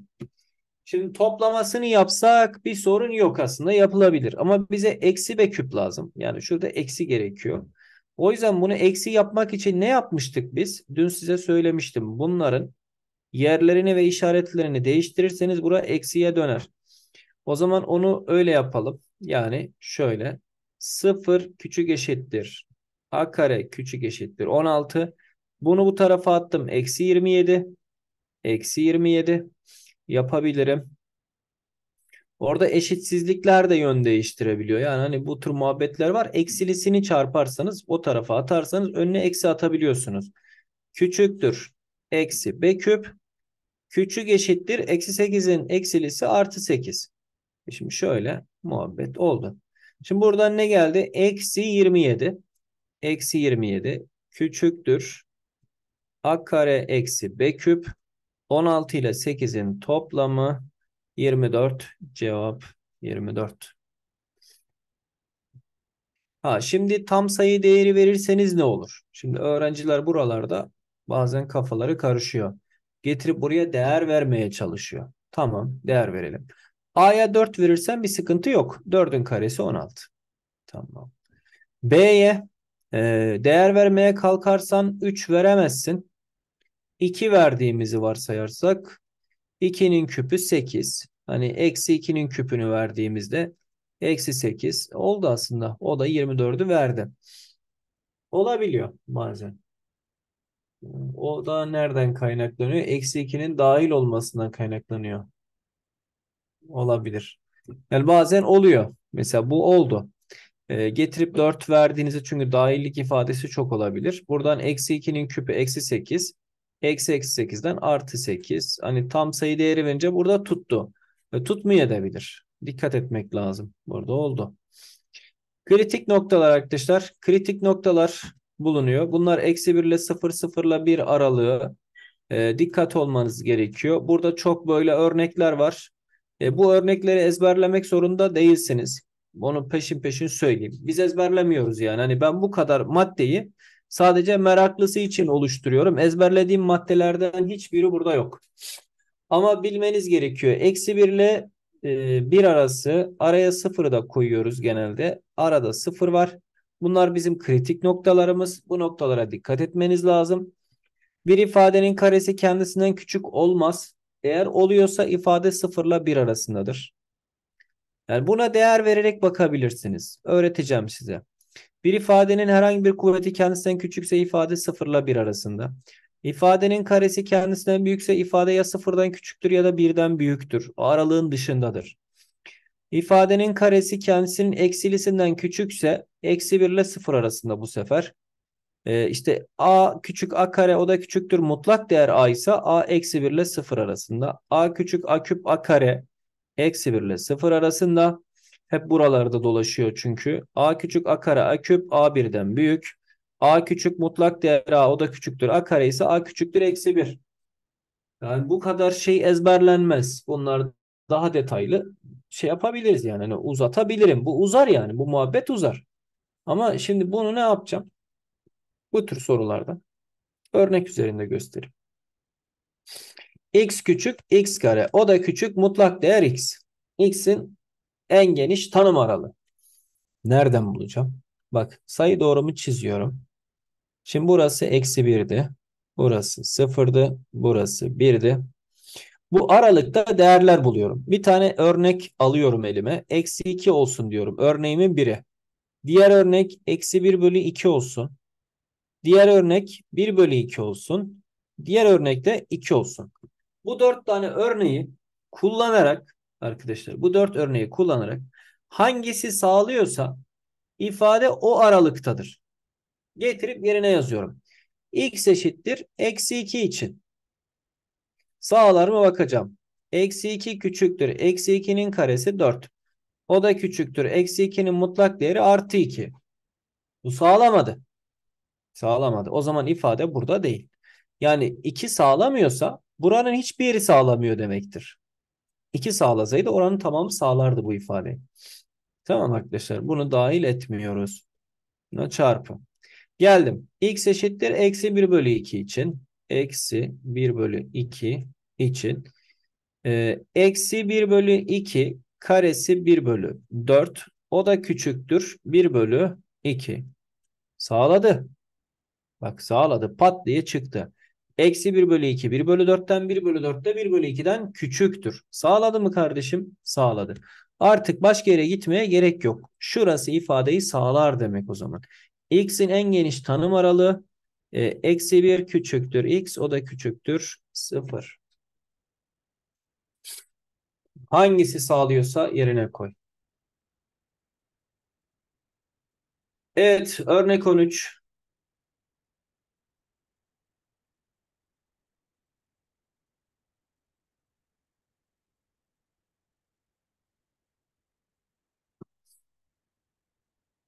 Şimdi toplamasını yapsak bir sorun yok aslında yapılabilir. Ama bize eksi B küp lazım. Yani şurada eksi gerekiyor. O yüzden bunu eksi yapmak için ne yapmıştık biz? Dün size söylemiştim. Bunların yerlerini ve işaretlerini değiştirirseniz bura eksiye döner. O zaman onu öyle yapalım. Yani şöyle 0 küçük eşittir. A kare küçük eşittir 16. Bunu bu tarafa attım. Eksi 27. Eksi 27 yapabilirim. Orada eşitsizlikler de yön değiştirebiliyor. Yani hani bu tür muhabbetler var. Eksilisini çarparsanız o tarafa atarsanız önüne eksi atabiliyorsunuz. Küçüktür. Eksi b küp. Küçük eşittir. Eksi 8'in eksilisi artı 8. Şimdi şöyle muhabbet oldu. Şimdi buradan ne geldi? Eksi 27. Eksi 27 küçüktür a kare eksi b küp 16 ile 8'in toplamı 24 cevap 24. Ha, şimdi tam sayı değeri verirseniz ne olur? Şimdi öğrenciler buralarda bazen kafaları karışıyor. Getirip buraya değer vermeye çalışıyor. Tamam değer verelim. A'ya 4 verirsen bir sıkıntı yok. 4'ün karesi 16. Tamam. B'ye e, değer vermeye kalkarsan 3 veremezsin. 2 verdiğimizi varsayarsak 2'nin küpü 8. Hani eksi 2'nin küpünü verdiğimizde eksi 8 oldu aslında. O da 24'ü verdi. Olabiliyor bazen. O da nereden kaynaklanıyor? Eksi 2'nin dahil olmasından kaynaklanıyor. Olabilir. Yani bazen oluyor. Mesela bu oldu. E, getirip 4 verdiğinizde çünkü dahillik ifadesi çok olabilir. Buradan eksi 2'nin küpü eksi 8. Eksi eksi 8'den artı 8. Hani tam sayı değeri verince burada tuttu. E, tutmaya Dikkat etmek lazım. Burada oldu. Kritik noktalar arkadaşlar. Kritik noktalar bulunuyor. Bunlar eksi 1 ile 0 0 ile 1 aralığı. E, dikkat olmanız gerekiyor. Burada çok böyle örnekler var. E, bu örnekleri ezberlemek zorunda değilsiniz. Onu peşin peşin söyleyeyim. Biz ezberlemiyoruz yani. Hani ben bu kadar maddeyi Sadece meraklısı için oluşturuyorum. Ezberlediğim maddelerden hiçbiri burada yok. Ama bilmeniz gerekiyor. Eksi 1 ile 1 e, arası araya 0 da koyuyoruz genelde. Arada 0 var. Bunlar bizim kritik noktalarımız. Bu noktalara dikkat etmeniz lazım. Bir ifadenin karesi kendisinden küçük olmaz. Eğer oluyorsa ifade 0 ile 1 arasındadır. Yani buna değer vererek bakabilirsiniz. Öğreteceğim size. Bir ifadenin herhangi bir kuvveti kendisinden küçükse ifade sıfırla bir arasında. İfadenin karesi kendisinden büyükse ifade ya sıfırdan küçüktür ya da birden büyüktür. O aralığın dışındadır. İfadenin karesi kendisinin eksilisinden küçükse eksi 1 ile 0 arasında bu sefer. Ee, işte a küçük a kare o da küçüktür mutlak değer a ise a eksi 1 ile 0 arasında. a küçük a küp a kare eksi 1 ile 0 arasında. Hep buralarda dolaşıyor çünkü. A küçük A kare A küp A birden büyük. A küçük mutlak değer A o da küçüktür. A kare ise A küçüktür eksi 1. Yani bu kadar şey ezberlenmez. Bunlar daha detaylı şey yapabiliriz yani. Hani uzatabilirim. Bu uzar yani. Bu muhabbet uzar. Ama şimdi bunu ne yapacağım? Bu tür sorularda örnek üzerinde göstereyim. X küçük x kare. O da küçük mutlak değer x. X'in en geniş tanım aralığı. Nereden bulacağım? Bak sayı doğrumu çiziyorum. Şimdi burası eksi 1'di. Burası 0'dı. Burası 1'di. Bu aralıkta değerler buluyorum. Bir tane örnek alıyorum elime. Eksi 2 olsun diyorum. Örneğimin biri. Diğer örnek eksi 1 bölü 2 olsun. Diğer örnek 1 bölü 2 olsun. Diğer örnek de 2 olsun. Bu 4 tane örneği kullanarak arkadaşlar bu dört örneği kullanarak hangisi sağlıyorsa ifade o aralıktadır. Getirip yerine yazıyorum. x eşittir eksi 2 için. Sağlar mı bakacağım. Eksi 2 küçüktür. Eksi 2'nin karesi 4. O da küçüktür. Eksi 2'nin mutlak değeri artı 2. Bu sağlamadı. Sağlamadı. O zaman ifade burada değil. Yani 2 sağlamıyorsa buranın hiçbir yeri sağlamıyor demektir. 2 sağlasaydı oranın tamamı sağlardı bu ifadeyi. Tamam arkadaşlar bunu dahil etmiyoruz. Buna çarpı. Geldim. X eşittir eksi 1 bölü 2 için. Eksi 1 bölü 2 için. E, eksi 1 bölü 2 karesi 1 bölü 4. O da küçüktür. 1 bölü 2. Sağladı. Bak sağladı. Pat diye çıktı. Eksi 1 bölü 2 1 bölü 4'ten 1 bölü 4'te 1 bölü 2'den küçüktür. Sağladı mı kardeşim? Sağladı. Artık başka yere gitmeye gerek yok. Şurası ifadeyi sağlar demek o zaman. X'in en geniş tanım aralığı e, eksi 1 küçüktür. X o da küçüktür. 0. Hangisi sağlıyorsa yerine koy. Evet örnek 13.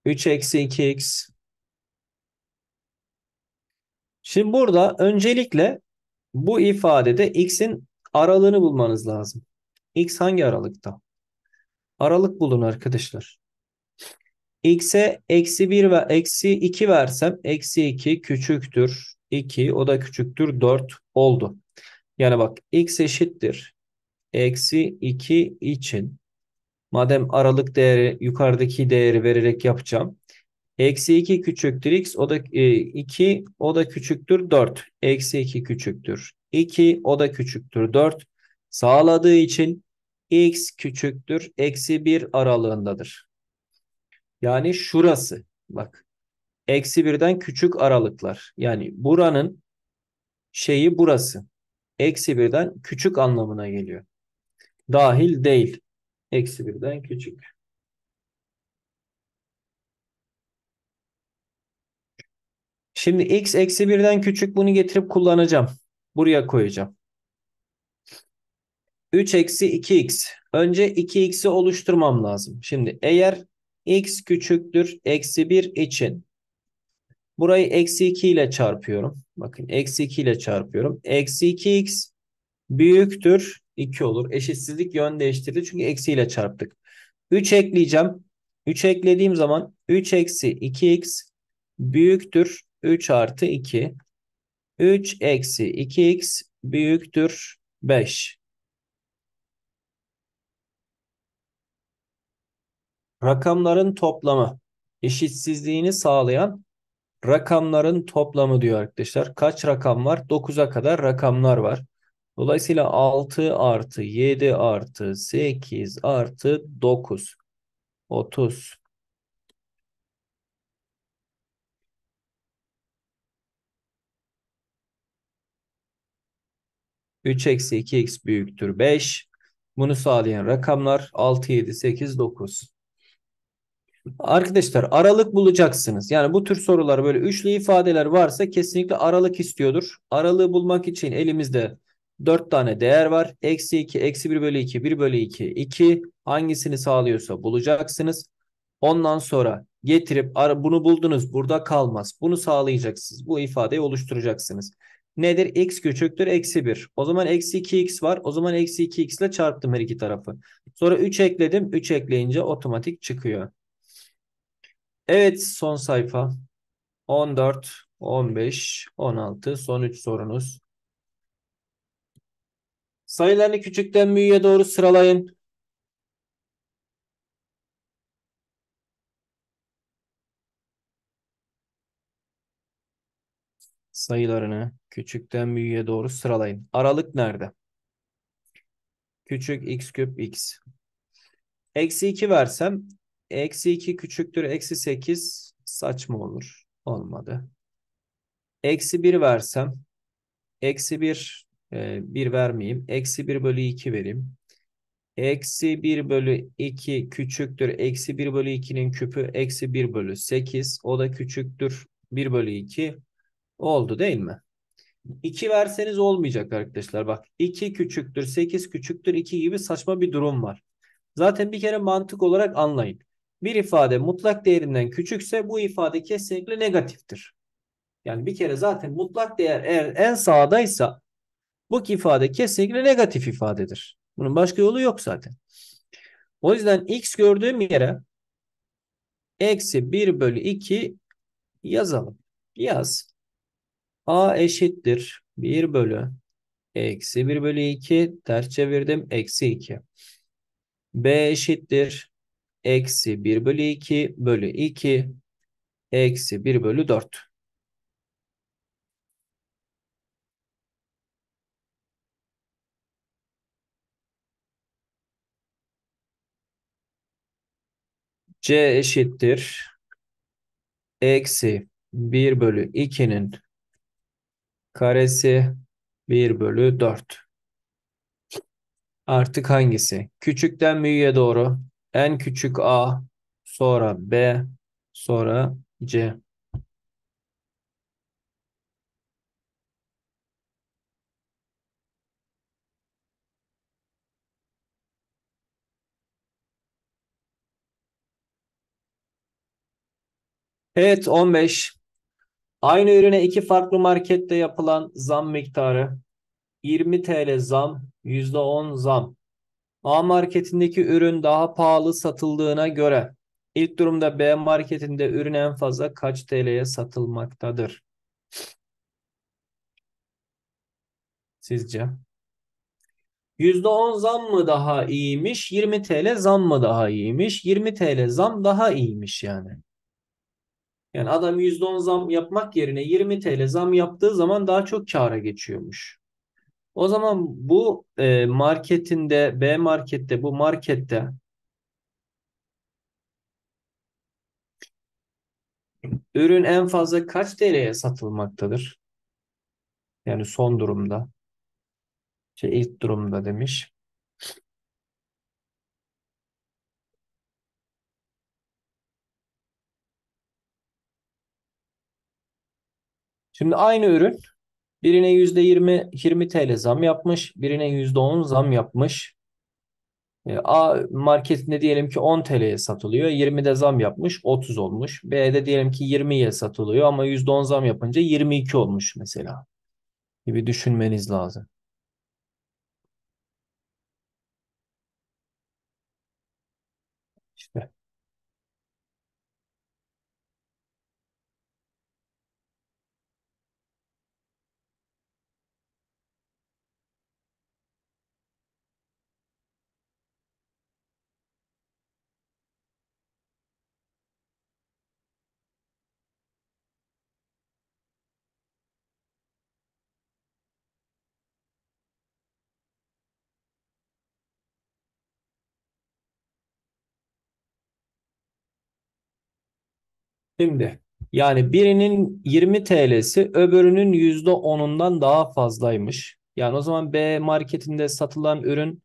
3 eksi 2x. Şimdi burada öncelikle bu ifadede x'in aralığını bulmanız lazım. x hangi aralıkta? Aralık bulun arkadaşlar. x'e eksi 1 ve eksi 2 versem eksi 2 küçüktür. 2 o da küçüktür 4 oldu. Yani bak x eşittir. Eksi 2 için Madem aralık değeri yukarıdaki değeri vererek yapacağım. Eksi 2 küçüktür x o da e, 2 o da küçüktür 4. Eksi 2 küçüktür 2 o da küçüktür 4. Sağladığı için x küçüktür eksi 1 aralığındadır. Yani şurası bak eksi 1'den küçük aralıklar. Yani buranın şeyi burası. Eksi 1'den küçük anlamına geliyor. Dahil değil. Eksi birden küçük. Şimdi x eksi birden küçük bunu getirip kullanacağım. Buraya koyacağım. 3 eksi 2x. Önce 2x'i oluşturmam lazım. Şimdi eğer x küçüktür eksi 1 için burayı eksi 2 ile çarpıyorum. Bakın eksi 2 ile çarpıyorum. Eksi 2x büyüktür 2 olur. Eşitsizlik yön değiştirdi çünkü eksiyle çarptık. 3 ekleyeceğim. 3 eklediğim zaman 3 eksi 2x büyüktür 3 artı 2. 3 eksi 2x büyüktür 5. Rakamların toplamı eşitsizliğini sağlayan rakamların toplamı diyor arkadaşlar. Kaç rakam var? 9'a kadar rakamlar var. Dolayısıyla 6 artı 7 artı 8 artı 9. 30. Üç eksi iki x büyüktür beş. Bunu sağlayan rakamlar 6, 7, 8, 9. Arkadaşlar aralık bulacaksınız. Yani bu tür sorular böyle üçlü ifadeler varsa kesinlikle aralık istiyordur. Aralığı bulmak için elimizde 4 tane değer var. Eksi 2, eksi 1 bölü 2, 1 bölü 2, 2 hangisini sağlıyorsa bulacaksınız. Ondan sonra getirip bunu buldunuz burada kalmaz. Bunu sağlayacaksınız. Bu ifadeyi oluşturacaksınız. Nedir? X küçüktür eksi 1. O zaman eksi 2x var. O zaman eksi 2x ile çarptım her iki tarafı. Sonra 3 ekledim. 3 ekleyince otomatik çıkıyor. Evet son sayfa. 14, 15, 16 son 3 sorunuz. Sayılarını küçükten büyüğe doğru sıralayın. Sayılarını küçükten büyüğe doğru sıralayın. Aralık nerede? Küçük x küp x. Eksi 2 versem eksi 2 küçüktür eksi 8 saçma olur. Olmadı. Eksi 1 versem eksi 1 e, ee, 1 vermeyeyim. Eksi 1 bölü 2 vereyim. Eksi 1 bölü 2 küçüktür. Eksi 1 bölü 2'nin küpü eksi 1 bölü 8. O da küçüktür. 1 bölü 2 oldu değil mi? 2 verseniz olmayacak arkadaşlar. Bak 2 küçüktür, 8 küçüktür, 2 gibi saçma bir durum var. Zaten bir kere mantık olarak anlayın. Bir ifade mutlak değerinden küçükse bu ifade kesinlikle negatiftir. Yani bir kere zaten mutlak değer eğer en sağdaysa bu ifade kesinlikle negatif ifadedir. Bunun başka yolu yok zaten. O yüzden x gördüğüm yere eksi 1 bölü 2 yazalım. Yaz. a eşittir 1 bölü eksi 1 bölü 2 ters çevirdim eksi 2. b eşittir eksi 1 bölü 2 bölü 2 eksi 1 bölü 4. C eşittir. Eksi 1 bölü 2'nin karesi 1 bölü 4. Artık hangisi? Küçükten büyüğe doğru. En küçük A, sonra B, sonra C. Evet 15. Aynı ürüne iki farklı markette yapılan zam miktarı 20 TL zam, %10 zam. A marketindeki ürün daha pahalı satıldığına göre ilk durumda B marketinde ürün en fazla kaç TL'ye satılmaktadır? Sizce? %10 zam mı daha iyiymiş? 20 TL zam mı daha iyiymiş? 20 TL zam daha iyiymiş yani. Yani adam %10 zam yapmak yerine 20 TL zam yaptığı zaman daha çok kâra geçiyormuş. O zaman bu e, marketinde, B markette, bu markette ürün en fazla kaç TL'ye satılmaktadır? Yani son durumda. Şey ilk durumda demiş. Şimdi aynı ürün birine yüzde %20 20 TL zam yapmış, birine yüzde %10 zam yapmış. E, A marketinde diyelim ki 10 TL'ye satılıyor. 20'de zam yapmış 30 olmuş. B'de diyelim ki 20'ye satılıyor ama %10 zam yapınca 22 olmuş mesela. Gibi düşünmeniz lazım. Şimdi yani birinin 20 TL'si öbürünün %10'undan daha fazlaymış. Yani o zaman B marketinde satılan ürün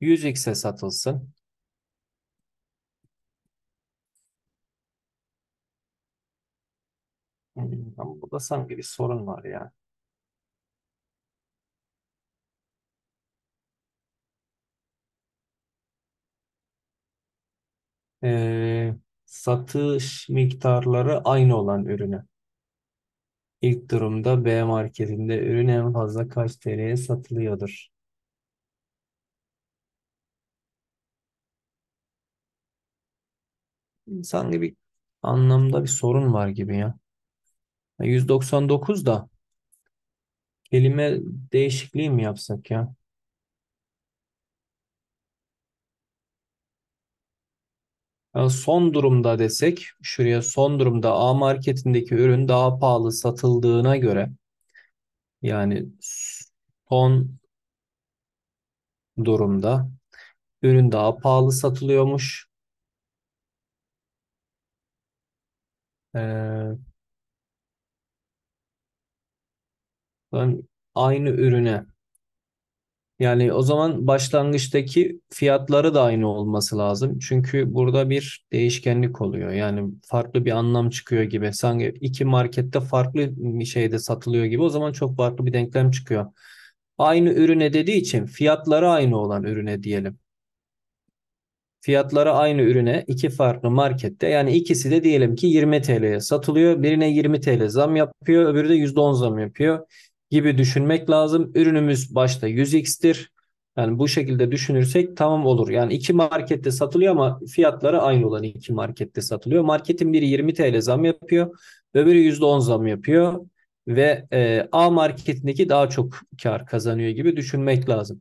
100x'e satılsın. Hmm, bu da sanki bir sorun var ya. Ee, satış miktarları aynı olan ürüne. İlk durumda B marketinde ürün en fazla kaç TL'ye satılıyordur? İnsan gibi anlamda bir sorun var gibi ya. 199 da kelime değişikliği mi yapsak ya? Ee, son durumda desek şuraya son durumda A marketindeki ürün daha pahalı satıldığına göre yani son durumda ürün daha pahalı satılıyormuş. Ee, aynı ürüne yani o zaman başlangıçtaki fiyatları da aynı olması lazım. Çünkü burada bir değişkenlik oluyor. Yani farklı bir anlam çıkıyor gibi. Sanki iki markette farklı bir şeyde satılıyor gibi. O zaman çok farklı bir denklem çıkıyor. Aynı ürüne dediği için fiyatları aynı olan ürüne diyelim. Fiyatları aynı ürüne iki farklı markette yani ikisi de diyelim ki 20 TL'ye satılıyor. Birine 20 TL zam yapıyor, öbürü de %10 zam yapıyor gibi düşünmek lazım. Ürünümüz başta 100x'tir. Yani bu şekilde düşünürsek tamam olur. Yani iki markette satılıyor ama fiyatları aynı olan iki markette satılıyor. Marketin biri 20 TL zam yapıyor. Öbürü %10 zam yapıyor. Ve e, A marketindeki daha çok kar kazanıyor gibi düşünmek lazım.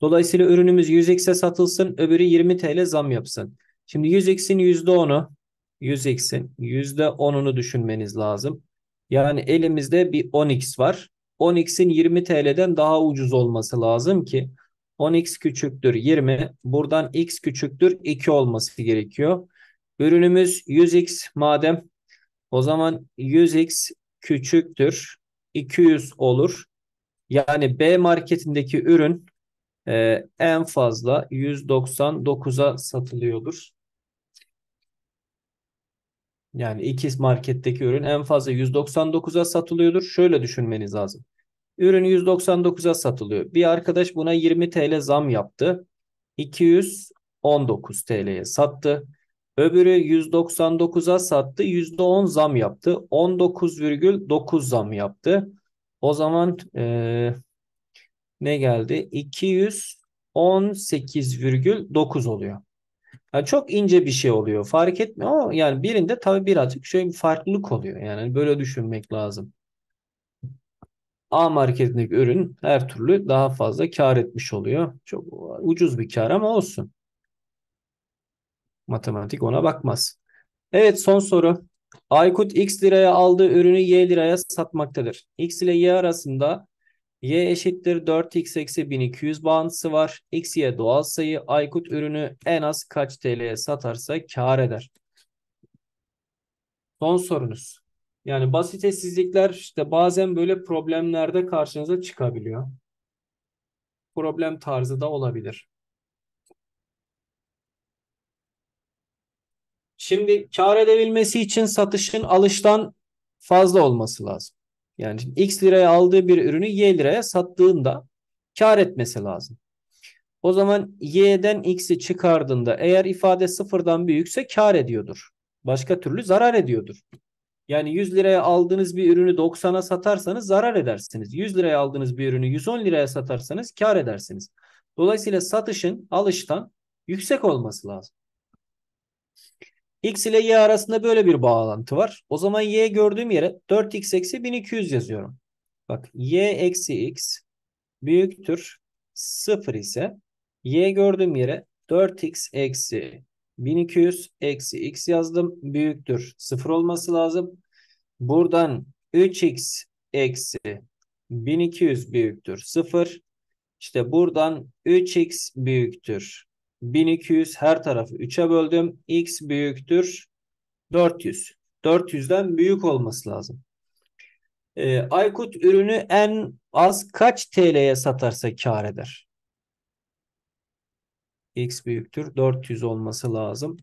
Dolayısıyla ürünümüz 100x'e satılsın. Öbürü 20 TL zam yapsın. Şimdi 100x'in %10'u 100x'in %10'unu düşünmeniz lazım. Yani elimizde bir 10x var. 10x'in 20 TL'den daha ucuz olması lazım ki 10x küçüktür 20. Buradan x küçüktür 2 olması gerekiyor. Ürünümüz 100x madem o zaman 100x küçüktür 200 olur. Yani B marketindeki ürün e, en fazla 199'a satılıyordur. Yani X marketteki ürün en fazla 199'a satılıyordur. Şöyle düşünmeniz lazım. Ürün 199'a satılıyor. Bir arkadaş buna 20 TL zam yaptı. 219 TL'ye sattı. Öbürü 199'a sattı. %10 zam yaptı. 19,9 zam yaptı. O zaman ee, ne geldi? 218,9 oluyor. Yani çok ince bir şey oluyor. Fark etmiyor ama yani birinde tabii birazcık şöyle bir farklılık oluyor. Yani böyle düşünmek lazım. A marketindeki ürün her türlü daha fazla kar etmiş oluyor. Çok ucuz bir kar ama olsun. Matematik ona bakmaz. Evet son soru. Aykut X liraya aldığı ürünü Y liraya satmaktadır. X ile Y arasında y eşittir 4x eksi 1200 bağıntısı var. X y doğal sayı Aykut ürünü en az kaç TL'ye satarsa kar eder. Son sorunuz. Yani basit eşsizlikler işte bazen böyle problemlerde karşınıza çıkabiliyor. Problem tarzı da olabilir. Şimdi kar edebilmesi için satışın alıştan fazla olması lazım. Yani şimdi X liraya aldığı bir ürünü Y liraya sattığında kar etmesi lazım. O zaman Y'den X'i çıkardığında eğer ifade sıfırdan büyükse kar ediyordur. Başka türlü zarar ediyordur. Yani 100 liraya aldığınız bir ürünü 90'a satarsanız zarar edersiniz. 100 liraya aldığınız bir ürünü 110 liraya satarsanız kar edersiniz. Dolayısıyla satışın alıştan yüksek olması lazım. X ile Y arasında böyle bir bağlantı var. O zaman Y gördüğüm yere 4X eksi 1200 yazıyorum. Bak Y eksi X büyüktür 0 ise Y gördüğüm yere 4X eksi 1200 eksi X yazdım. Büyüktür 0 olması lazım. Buradan 3X eksi 1200 büyüktür 0. İşte buradan 3x büyüktür 1200 her tarafı 3'e böldüm. X büyüktür 400. 400'den büyük olması lazım. Ee, Aykut ürünü en az kaç TL'ye satarsa kar eder? X büyüktür 400 olması lazım.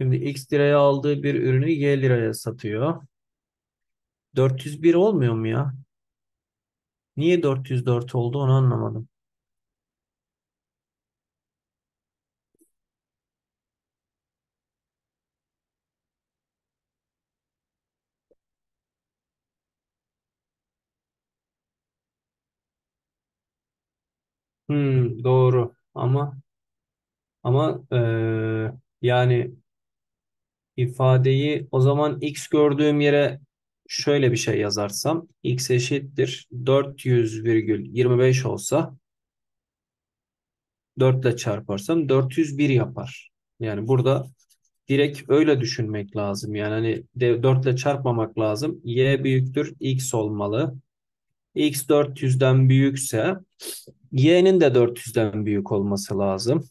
Şimdi X liraya aldığı bir ürünü Y liraya satıyor. 401 olmuyor mu ya? Niye 404 oldu onu anlamadım. Hmm, doğru ama ama e, yani ifadeyi o zaman x gördüğüm yere şöyle bir şey yazarsam x eşittir 400,25 olsa 4 ile çarparsam 401 yapar. Yani burada direkt öyle düşünmek lazım. Yani hani 4 ile çarpmamak lazım. Y büyüktür x olmalı. X 400'den büyükse y'nin de 400'den büyük olması lazım.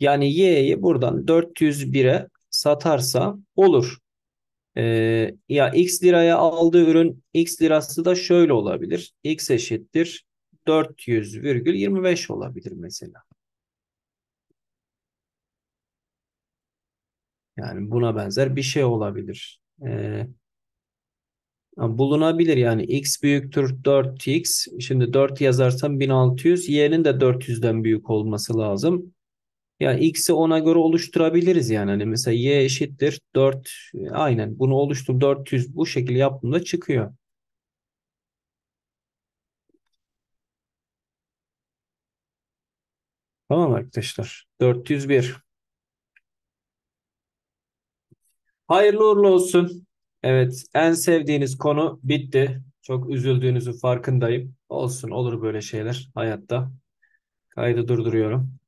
Yani y'yi buradan 401'e satarsa olur. Ee, ya x liraya aldığı ürün x lirası da şöyle olabilir. x eşittir 400,25 olabilir mesela. Yani buna benzer bir şey olabilir. Ee, bulunabilir yani x büyüktür 4x. Şimdi 4 yazarsam 1600. Y'nin de 400'den büyük olması lazım. Ya x'i 10'a göre oluşturabiliriz yani. Hani mesela y eşittir 4 e, aynen bunu oluştur 400 bu şekilde yaptığımda çıkıyor. Tamam arkadaşlar. 401. Hayırlı uğurlu olsun. Evet en sevdiğiniz konu bitti. Çok üzüldüğünüzün farkındayım. Olsun olur böyle şeyler hayatta. Kaydı durduruyorum.